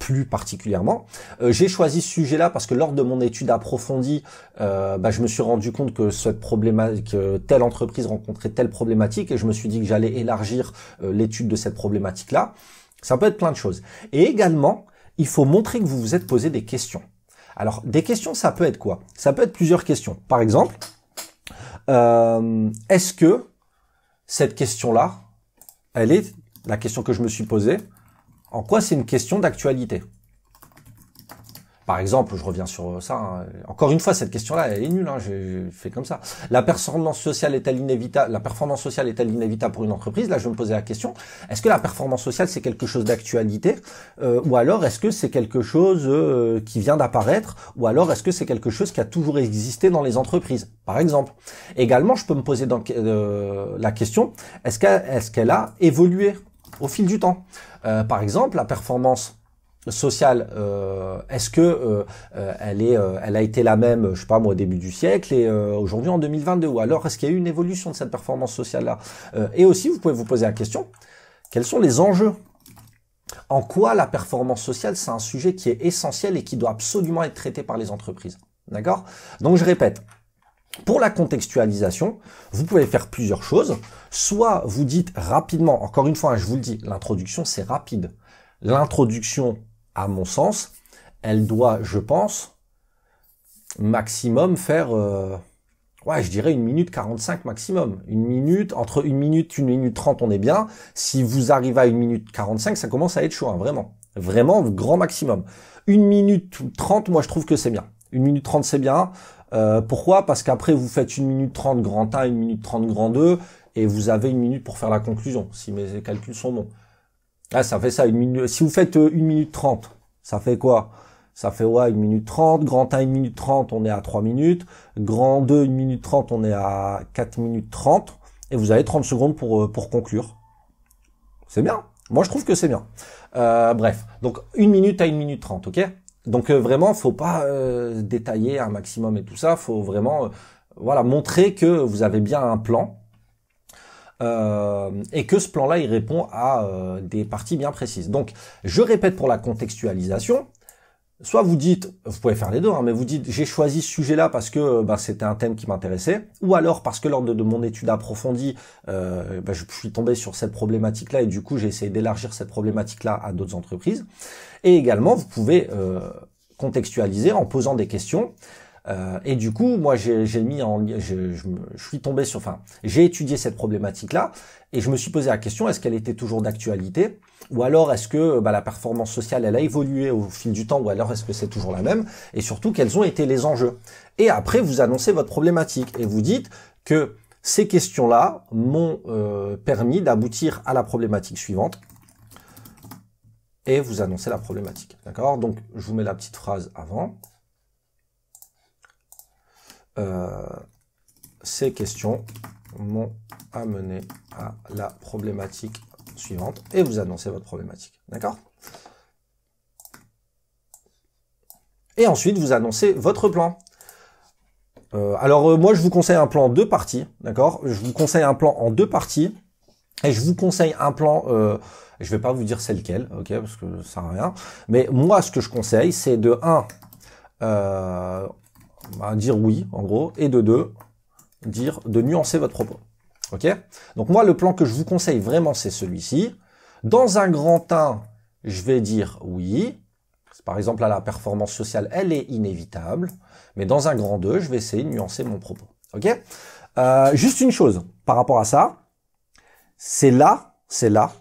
plu particulièrement. J'ai choisi ce sujet-là parce que lors de mon étude approfondie, bah, je me suis rendu compte que cette problématique, telle entreprise rencontrait telle problématique, et je me suis dit que j'allais élargir l'étude de cette problématique-là. Ça peut être plein de choses. Et également, il faut montrer que vous vous êtes posé des questions. Alors, des questions, ça peut être quoi Ça peut être plusieurs questions. Par exemple, euh, est-ce que cette question-là, elle est la question que je me suis posée, en quoi c'est une question d'actualité par exemple, je reviens sur ça. Hein. Encore une fois, cette question-là, elle est nulle. Hein. J'ai fait comme ça. La performance sociale est-elle inévitable La performance sociale est-elle inévitable pour une entreprise Là, je vais me poser la question. Est-ce que la performance sociale c'est quelque chose d'actualité euh, ou alors est-ce que c'est quelque chose euh, qui vient d'apparaître ou alors est-ce que c'est quelque chose qui a toujours existé dans les entreprises Par exemple. Également, je peux me poser dans, euh, la question est-ce qu'elle est a évolué au fil du temps Par exemple, la performance sociale euh, est-ce que euh, euh, elle est euh, elle a été la même je sais pas moi au début du siècle et aujourd'hui en 2022 ou alors est-ce qu'il y a eu une évolution de cette performance sociale là et aussi vous pouvez vous poser la question quels sont les enjeux en quoi la performance sociale c'est un sujet qui est essentiel et qui doit absolument être traité par les entreprises d'accord donc je répète pour la contextualisation, vous pouvez faire plusieurs choses. Soit vous dites rapidement, encore une fois, hein, je vous le dis, l'introduction c'est rapide. L'introduction à mon sens, elle doit, je pense, maximum faire, euh, ouais, je dirais une minute 45 maximum. Une minute, entre une minute, une minute 30, on est bien. Si vous arrivez à une minute 45, ça commence à être chaud, hein, vraiment. Vraiment, grand maximum. Une minute 30, moi, je trouve que c'est bien. Une minute 30, c'est bien. Euh, pourquoi Parce qu'après, vous faites une minute 30 grand 1, une minute 30 grand 2, et vous avez une minute pour faire la conclusion, si mes calculs sont bons. Ah, ça fait ça, une Si vous faites 1 euh, une minute 30, ça fait quoi Ça fait ouais, une minute 30. Grand 1, minute 30, on est à 3 minutes. Grand 2, une minute 30, on est à 4 minutes 30. Et vous avez 30 secondes euh, pour, conclure. C'est bien. Moi, je trouve que c'est bien. Euh, bref, donc une minute à une minute 30, ok Donc vraiment, faut pas détailler un maximum et tout ça. Faut vraiment, voilà, montrer que vous avez bien un plan euh, et que ce plan-là, il répond à euh, des parties bien précises. Donc, je répète pour la contextualisation, soit vous dites, vous pouvez faire les deux, hein, mais vous dites j'ai choisi ce sujet-là parce que bah, c'était un thème qui m'intéressait, ou alors parce que lors de, mon étude approfondie, euh, bah, je suis tombé sur cette problématique-là et du coup j'ai essayé d'élargir cette problématique-là à d'autres entreprises. Et également, vous pouvez euh, contextualiser en posant des questions. Euh, et du coup, moi, j'ai mis en, je, je, je, suis tombé sur, enfin, j'ai étudié cette problématique-là et je me suis posé la question est-ce qu'elle était toujours d'actualité ou alors est-ce que bah, la performance sociale elle a évolué au fil du temps ou alors est-ce que c'est toujours la même et surtout quels ont été les enjeux. Et après, vous annoncez votre problématique et vous dites que ces questions-là m'ont euh, permis d'aboutir à la problématique suivante et vous annoncez la problématique. D'accord Donc, je vous mets la petite phrase avant. Euh, ces questions m'ont amené à la problématique suivante et vous annoncez votre problématique. D'accord Et ensuite, vous annoncez votre plan. Euh, alors euh, moi, je vous conseille un plan en deux parties. D'accord Je vous conseille un plan en deux parties. Et je vous conseille un plan... Euh, je vais pas vous dire c'est lequel, ok, parce que ça sert à rien. Mais moi, ce que je conseille, c'est de 1, bah, dire oui, en gros, et de deux, dire de nuancer votre propos. Ok Donc moi, le plan que je vous conseille vraiment, c'est celui-ci. Dans un grand 1, je vais dire oui. Par exemple, à la performance sociale, elle est inévitable. Mais dans un grand 2, je vais essayer de nuancer mon propos. Ok euh, Juste une chose par rapport à ça. C'est là, c'est là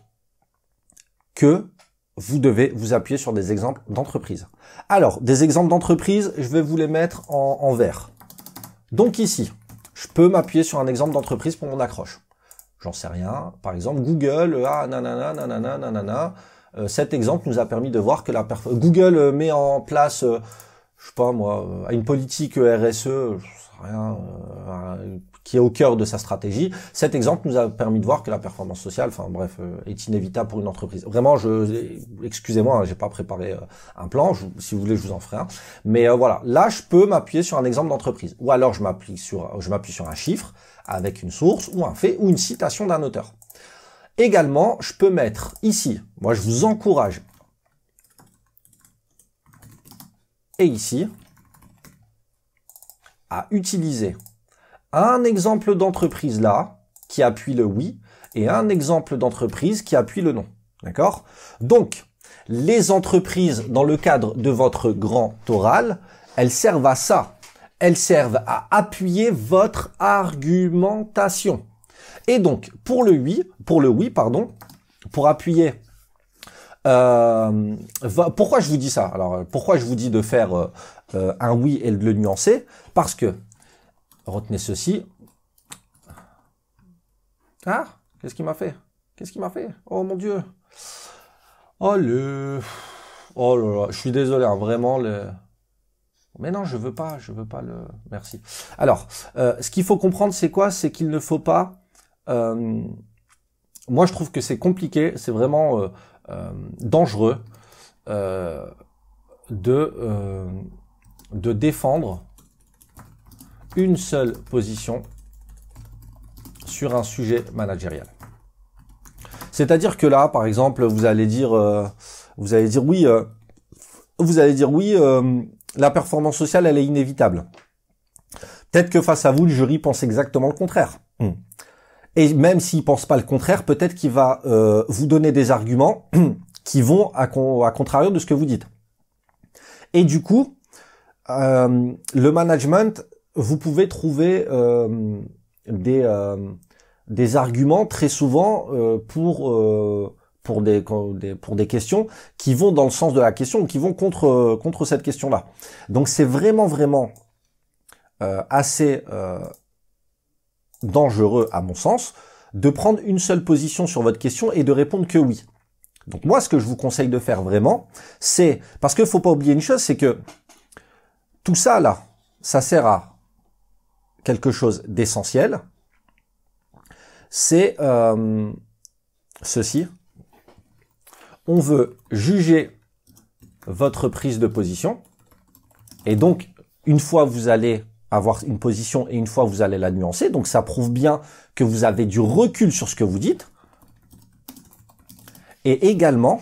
que vous devez vous appuyer sur des exemples d'entreprise. Alors, des exemples d'entreprises, je vais vous les mettre en, en vert. Donc ici, je peux m'appuyer sur un exemple d'entreprise pour mon accroche. J'en sais rien. Par exemple, Google, euh, ah nanana, nanana, nanana. Euh, cet exemple nous a permis de voir que la Google euh, met en place, je sais pas moi, une politique RSE, je sais rien, qui est au cœur de sa stratégie. Cet exemple nous a permis de voir que la performance sociale, enfin bref, euh, est inévitable pour une entreprise. Vraiment, je, excusez-moi, hein, j'ai pas préparé euh, un plan. si vous voulez, je vous en ferai un. Mais euh, voilà, là, je peux m'appuyer sur un exemple d'entreprise, ou alors je m'appuie sur, je m'appuie sur un chiffre avec une source ou un fait ou une citation d'un auteur. Également, je peux mettre ici. Moi, je vous encourage. Et ici, à utiliser un exemple d'entreprise là qui appuie le oui et un exemple d'entreprise qui appuie le non. D'accord Donc, les entreprises, dans le cadre de votre grand oral, elles servent à ça. Elles servent à appuyer votre argumentation. Et donc, pour le oui, pour le oui, pardon, pour appuyer euh, pourquoi je vous dis ça Alors, pourquoi je vous dis de faire euh, euh, un oui et de le nuancer Parce que Retenez ceci. Ah, qu'est-ce qu'il m'a fait Qu'est-ce qu'il m'a fait Oh mon Dieu Oh le... Oh là là, je suis désolé, hein, vraiment le... Mais non, je veux pas, je veux pas le. Merci. Alors, euh, ce qu'il faut comprendre, c'est quoi C'est qu'il ne faut pas. Euh, moi, je trouve que c'est compliqué, c'est vraiment euh, dangereux de de défendre une seule position sur un sujet managérial. C'est-à-dire que là, par exemple, vous allez dire, euh, vous allez dire oui, euh, vous allez dire oui, euh, la performance sociale, elle est inévitable. Peut-être que face à vous, le jury pense exactement le contraire. Hmm. Et même s'il pense pas le contraire, peut-être qu'il va vous donner des arguments qui vont à, à, contrario de ce que vous dites. Et du coup, le management vous pouvez trouver euh, des, euh, des arguments très souvent euh, pour pour des, pour des questions qui vont dans le sens de la question ou qui vont contre contre cette question là. Donc c'est vraiment vraiment assez dangereux à mon sens de prendre une seule position sur votre question et de répondre que oui. Donc moi ce que je vous conseille de faire vraiment, c'est parce que faut pas oublier une chose, c'est que tout ça là, ça sert à quelque chose d'essentiel, c'est euh, ceci. On veut juger votre prise de position. Et donc, une fois vous allez avoir une position et une fois vous allez la nuancer, donc ça prouve bien que vous avez du recul sur ce que vous dites. Et également,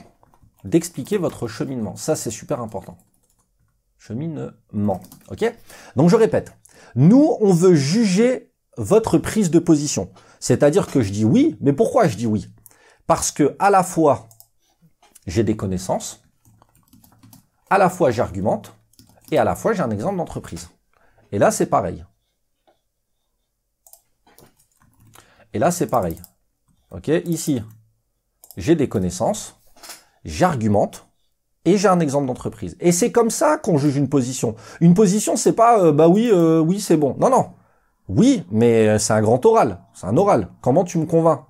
d'expliquer votre cheminement. Ça, c'est super important. Cheminement. OK Donc, je répète. Nous, on veut juger votre prise de position. C'est-à-dire que je dis oui, mais pourquoi je dis oui Parce que à la fois j'ai des connaissances, à la fois j'argumente et à la fois j'ai un exemple d'entreprise. Et là, c'est pareil. Et là, c'est pareil. OK, ici, j'ai des connaissances, j'argumente et j'ai un exemple d'entreprise. Et c'est comme ça qu'on juge une position. Une position, c'est pas euh, bah oui, euh, oui, c'est bon. Non, non. Oui, mais euh, c'est un grand oral. C'est un oral. Comment tu me convaincs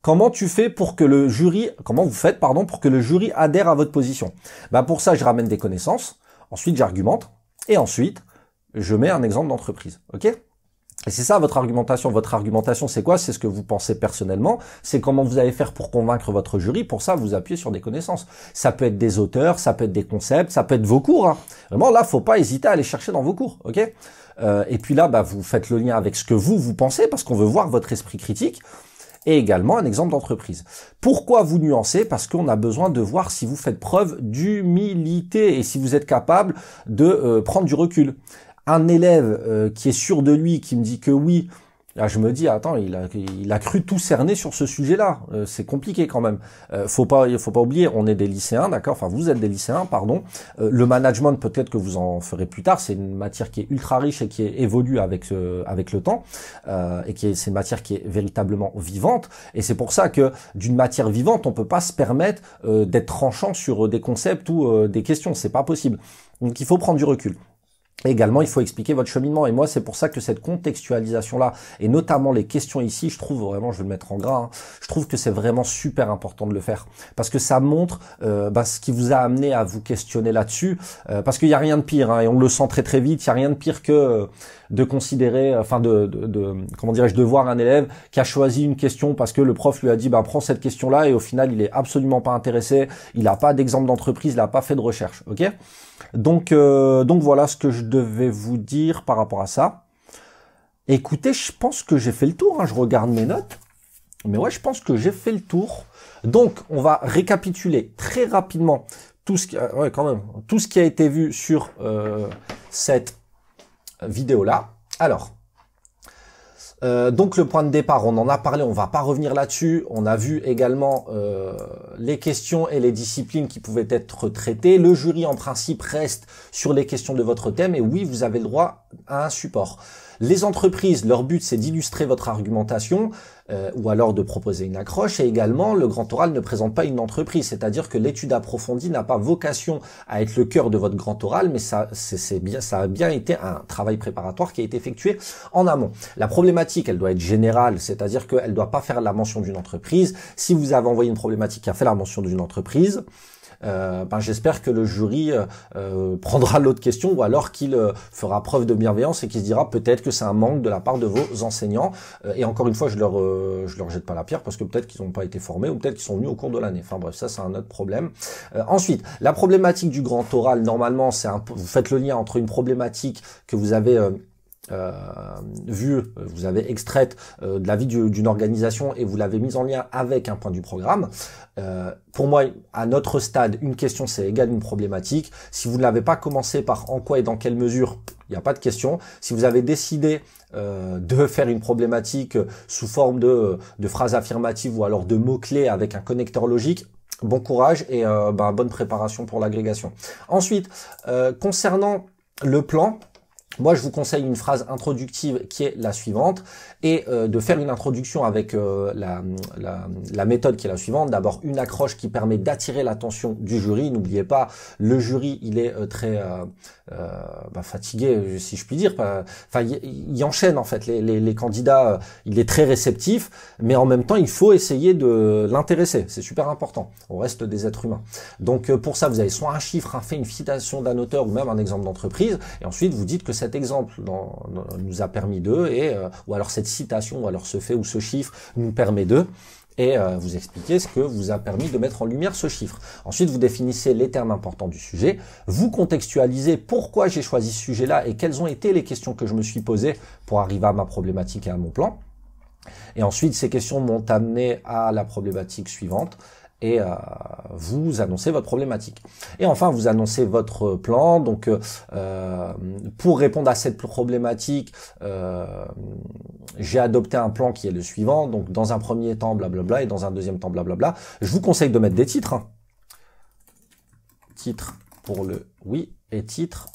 Comment tu fais pour que le jury, comment vous faites, pardon, pour que le jury adhère à votre position Bah pour ça, je ramène des connaissances. Ensuite, j'argumente. Et ensuite, je mets un exemple d'entreprise. Ok et c'est ça votre argumentation. Votre argumentation, c'est quoi C'est ce que vous pensez personnellement. C'est comment vous allez faire pour convaincre votre jury. Pour ça, vous appuyez sur des connaissances. Ça peut être des auteurs, ça peut être des concepts, ça peut être vos cours. Hein. Vraiment, là, faut pas hésiter à aller chercher dans vos cours, ok euh, Et puis là, bah, vous faites le lien avec ce que vous vous pensez, parce qu'on veut voir votre esprit critique. Et également un exemple d'entreprise. Pourquoi vous nuancez Parce qu'on a besoin de voir si vous faites preuve d'humilité et si vous êtes capable de euh, prendre du recul un élève euh, qui est sûr de lui, qui me dit que oui, là je me dis attends, il a, il a cru tout cerner sur ce sujet-là. Euh, c'est compliqué quand même. Euh, faut pas, faut pas oublier, on est des lycéens, d'accord Enfin, vous êtes des lycéens, pardon. le management, peut-être que vous en ferez plus tard. C'est une matière qui est ultra riche et qui évolue avec avec le temps et qui est c'est une matière qui est véritablement vivante. Et c'est pour ça que d'une matière vivante, on peut pas se permettre d'être tranchant sur des concepts ou des questions. C'est pas possible. Donc il faut prendre du recul également, il faut expliquer votre cheminement. Et moi, c'est pour ça que cette contextualisation-là, et notamment les questions ici, je trouve vraiment, je vais le mettre en gras, hein, je trouve que c'est vraiment super important de le faire. Parce que ça montre euh, bah, ce qui vous a amené à vous questionner là-dessus. Euh, parce qu'il n'y a rien de pire, hein, et on le sent très très vite, il n'y a rien de pire que euh, de considérer, enfin de, comment dirais-je, de voir un élève qui a choisi une question parce que le prof lui a dit, bah, prends cette question-là, et au final, il est absolument pas intéressé, il n'a pas d'exemple d'entreprise, il n'a pas fait de recherche. ok donc, euh, donc voilà ce que je devais vous dire par rapport à ça. Écoutez, je pense que j'ai fait le tour. Hein. Je regarde mes notes. Mais ouais, je pense que j'ai fait le tour. Donc, on va récapituler très rapidement tout ce qui, euh, quand même, tout ce qui a été vu sur euh, cette vidéo-là. Alors, euh, donc le point de départ, on en a parlé, on va pas revenir là-dessus. On a vu également euh, les questions et les disciplines qui pouvaient être traitées. Le jury en principe reste sur les questions de votre thème et oui, vous avez le droit à un support. Les entreprises, leur but, c'est d'illustrer votre argumentation euh, ou alors de proposer une accroche. Et également, le grand oral ne présente pas une entreprise, c'est-à-dire que l'étude approfondie n'a pas vocation à être le cœur de votre grand oral, mais ça, c'est bien, ça a bien été un travail préparatoire qui a été effectué en amont. La problématique, elle doit être générale, c'est-à-dire qu'elle ne doit pas faire la mention d'une entreprise. Si vous avez envoyé une problématique qui a fait la mention d'une entreprise, euh, ben, j'espère que le jury euh, euh, prendra l'autre question ou alors qu'il fera preuve de bienveillance et qu'il se dira peut-être que c'est un manque de la part de vos enseignants. et encore une fois, je leur je leur jette pas la pierre parce que peut-être qu'ils n'ont pas été formés ou peut-être qu'ils sont venus au cours de l'année. Enfin bref, ça c'est un autre problème. ensuite, la problématique du grand oral, normalement, c'est un, vous faites le lien entre une problématique que vous avez euh, vu, euh, vous avez extraite euh, de la vie d'une organisation et vous l'avez mise en lien avec un point du programme, pour moi, à notre stade, une question c'est égal une problématique. Si vous ne l'avez pas commencé par en quoi et dans quelle mesure, il n'y a pas de question. Si vous avez décidé de faire une problématique sous forme de, phrases affirmatives ou alors de mots-clés avec un connecteur logique, bon courage et ben, bonne préparation pour l'agrégation. Ensuite, concernant le plan, moi, je vous conseille une phrase introductive qui est la suivante et euh, de faire une introduction avec euh, la, la, la, méthode qui est la suivante. D'abord, une accroche qui permet d'attirer l'attention du jury. N'oubliez pas, le jury, il est euh, très bah, fatigué, si je puis dire. Enfin, il, enchaîne en fait les, les, les, candidats. Il est très réceptif, mais en même temps, il faut essayer de l'intéresser. C'est super important. On reste des êtres humains. Donc pour ça, vous avez soit un chiffre, un fait, une citation d'un auteur ou même un exemple d'entreprise, et ensuite vous dites que cet exemple nous a permis de, et ou alors cette citation, alors ce fait ou ce chiffre nous permet de, et euh, vous expliquez ce que vous a permis de mettre en lumière ce chiffre. Ensuite, vous définissez les termes importants du sujet, vous contextualisez pourquoi j'ai choisi ce sujet-là et quelles ont été les questions que je me suis posées pour arriver à ma problématique et à mon plan. Et ensuite, ces questions m'ont amené à la problématique suivante, et euh, vous annoncez votre problématique. Et enfin, vous annoncez votre plan. Donc, euh, pour répondre à cette problématique, euh, j'ai adopté un plan qui est le suivant. Donc, dans un premier temps, blablabla, et dans un deuxième temps, blablabla. Je vous conseille de mettre des titres. Hein. Titre pour le oui et titre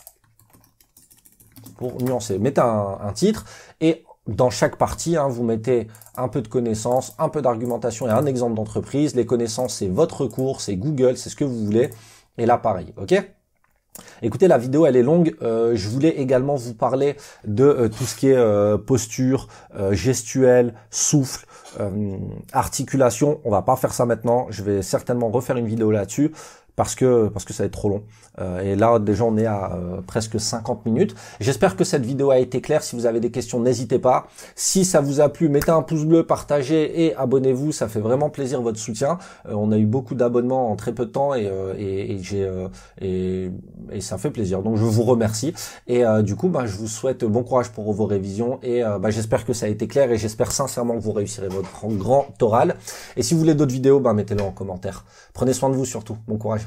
pour nuancer. Mettez un, un titre et dans chaque partie, hein, vous mettez un peu de connaissances, un peu d'argumentation et un exemple d'entreprise. Les connaissances, c'est votre cours, c'est Google, c'est ce que vous voulez. Et là, pareil, ok Écoutez, la vidéo, elle est longue. Euh, je voulais également vous parler de euh, tout ce qui est euh, posture, gestuelle, souffle, articulation. On va pas faire ça maintenant. Je vais certainement refaire une vidéo là-dessus parce que parce que ça va être trop long. Euh, et là déjà on est à euh, presque 50 minutes. J'espère que cette vidéo a été claire. Si vous avez des questions, n'hésitez pas. Si ça vous a plu, mettez un pouce bleu, partagez et abonnez-vous. Ça fait vraiment plaisir votre soutien. Euh, on a eu beaucoup d'abonnements en très peu de temps et et, j'ai et, ça fait plaisir. Donc je vous remercie et du coup bah, je vous souhaite bon courage pour vos révisions et bah, j'espère que ça a été clair et j'espère sincèrement que vous réussirez votre grand oral. Et si vous voulez d'autres vidéos, bah, mettez-le en commentaire. Prenez soin de vous surtout. Bon courage.